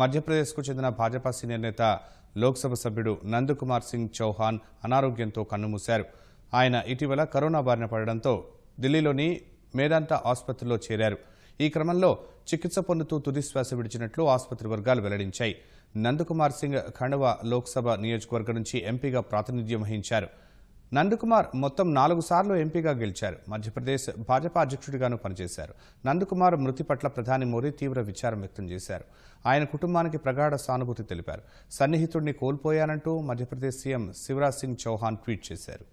మధ్యప్రదేశ్కు చెందిన భాజపా సీనియర్ నేత లోక్సభ సభ్యుడు నందకుమార్ సింగ్ చౌహాన్ అనారోగ్యంతో కన్నుమూశారు ఆయన ఇటీవల కరోనా బారిన పడడంతో ఢిల్లీలోని మేదాంత ఆసుపత్రిలో చేరారు ఈ క్రమంలో చికిత్స పొందుతూ తుదిశ్వాస విడిచినట్లు ఆసుపత్రి వర్గాలు వెల్లడించాయి నందకుమార్ సింగ్ ఖండవా లోక్సభ నియోజకవర్గం నుంచి ఎంపీగా ప్రాతినిధ్యం వహించారు నందకుమార్ మొత్తం నాలుగు సార్లు ఎంపీగా గెలిచారు మధ్యప్రదేశ్ భాజపా అధ్యక్షుడిగాను పనిచేశారు నందకుమార్ మృతి పట్ల ప్రధాని మోదీ తీవ్ర విచారం వ్యక్తం చేశారు ఆయన కుటుంబానికి ప్రగాఢ సానుభూతి తెలిపారు సన్నిహితుడిని కోల్పోయానంటూ మధ్యప్రదేశ్ సీఎం శివరాజ్ సింగ్ చౌహాన్ ట్వీట్ చేశారు